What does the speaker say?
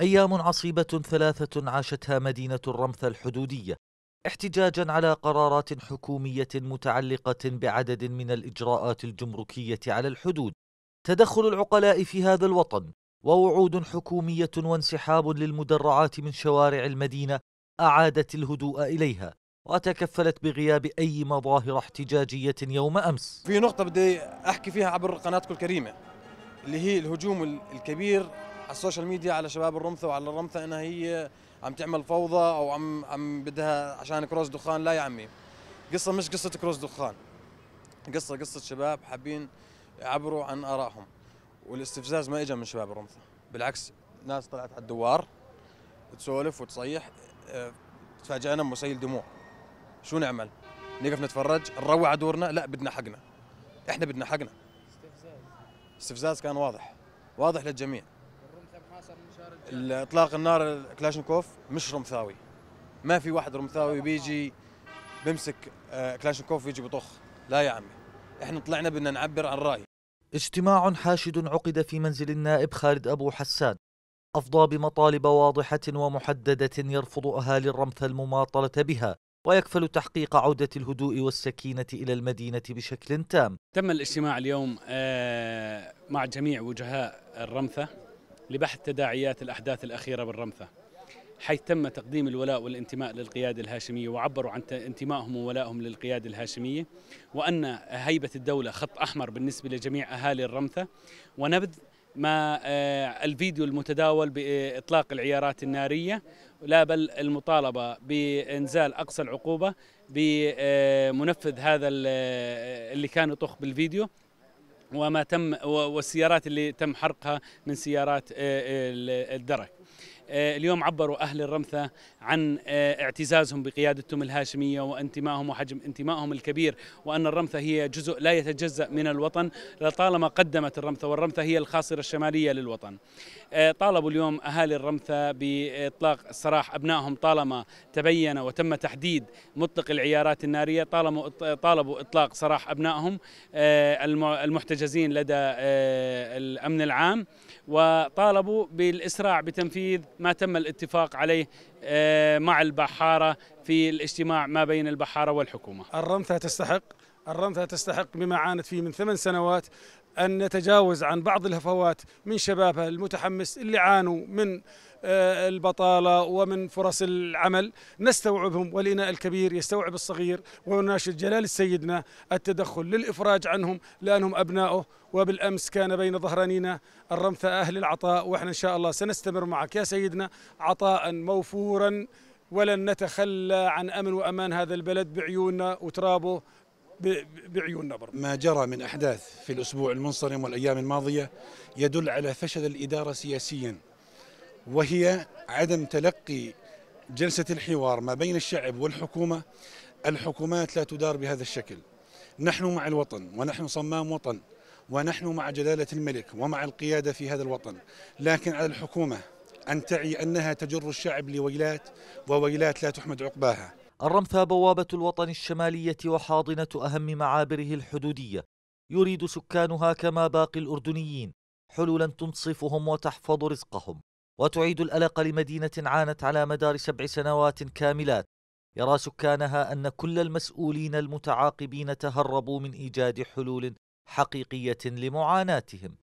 أيام عصيبة ثلاثة عاشتها مدينة الرمثة الحدودية احتجاجا على قرارات حكومية متعلقة بعدد من الإجراءات الجمركية على الحدود تدخل العقلاء في هذا الوطن ووعود حكومية وانسحاب للمدرعات من شوارع المدينة أعادت الهدوء إليها وتكفلت بغياب أي مظاهر احتجاجية يوم أمس في نقطة بدي أحكي فيها عبر قناتكم الكريمة اللي هي الهجوم الكبير على السوشيال ميديا على شباب الرمثة وعلى الرمثة انها هي عم تعمل فوضى او عم عم بدها عشان كروس دخان لا يا عمي قصة مش قصة كروس دخان قصة قصة شباب حابين يعبروا عن آرائهم والاستفزاز ما اجى من شباب الرمثة بالعكس ناس طلعت على الدوار تسولف وتصيح آه، تفاجئنا بمسيل دموع شو نعمل؟ نقف نتفرج نروع على دورنا لا بدنا حقنا احنا بدنا حقنا استفزاز استفزاز كان واضح واضح للجميع اطلاق النار كلاشنكوف مش رمثاوي ما في واحد رمثاوي بيجي بمسك آه، كلاشنكوف ويجي بطخ لا يا عمي احنا طلعنا بدنا نعبر عن راي اجتماع حاشد عقد في منزل النائب خالد ابو حسان افضى بمطالب واضحه ومحدده يرفض اهالي الرمثا المماطله بها ويكفل تحقيق عودة الهدوء والسكينة إلى المدينة بشكل تام تم الاجتماع اليوم آه، مع جميع وجهاء الرمثة لبحث تداعيات الأحداث الأخيرة بالرمثة حيث تم تقديم الولاء والانتماء للقيادة الهاشمية وعبروا عن انتمائهم وولائهم للقيادة الهاشمية وأن هيبة الدولة خط أحمر بالنسبة لجميع أهالي الرمثة ونبذ ما آه، الفيديو المتداول بإطلاق العيارات النارية لا بل المطالبة بإنزال أقصى العقوبة بمنفذ آه، هذا آه، اللي كان يطخ بالفيديو وما تم والسيارات اللي تم حرقها من سيارات آه، آه، الدرك آه، اليوم عبروا أهل الرمثة عن آه، اعتزازهم بقيادتهم الهاشمية وانتمائهم وحجم انتمائهم الكبير وأن الرمثة هي جزء لا يتجزأ من الوطن لطالما قدمت الرمثة والرمثة هي الخاصرة الشمالية للوطن آه، طالبوا اليوم أهالي الرمثة بإطلاق سراح أبنائهم طالما تبين وتم تحديد مطلق العيارات النارية طالما طالبوا إطلاق سراح أبنائهم المحتجزين لدى الأمن العام وطالبوا بالإسراع بتنفيذ ما تم الاتفاق عليه آه، مع البحارة في الاجتماع ما بين البحارة والحكومة الرمثة تستحق الرنثة تستحق بما عانت فيه من ثمان سنوات أن نتجاوز عن بعض الهفوات من شبابها المتحمس اللي عانوا من آه، البطالة ومن فرص العمل نستوعبهم والإناء الكبير يستوعب الصغير ونناشد جلال سيدنا التدخل للإفراج عنهم لأنهم أبنائه وبالأمس كان بين ظهرانينا الرمثة أهل العطاء وإحنا إن شاء الله سنستمر معك يا سيدنا عطاء موفورا ولن نتخلى عن أمن وأمان هذا البلد بعيوننا وترابه بعيوننا برضه. ما جرى من أحداث في الأسبوع المنصرم والأيام الماضية يدل على فشل الإدارة سياسيا وهي عدم تلقي جلسة الحوار ما بين الشعب والحكومة الحكومات لا تدار بهذا الشكل نحن مع الوطن ونحن صمام وطن ونحن مع جلالة الملك ومع القيادة في هذا الوطن لكن على الحكومة أن تعي أنها تجر الشعب لويلات وويلات لا تحمد عقباها الرمثا بوابة الوطن الشمالية وحاضنة أهم معابره الحدودية يريد سكانها كما باقي الأردنيين حلولا تنصفهم وتحفظ رزقهم وتعيد الألق لمدينة عانت على مدار سبع سنوات كاملات يرى سكانها أن كل المسؤولين المتعاقبين تهربوا من إيجاد حلول حقيقية لمعاناتهم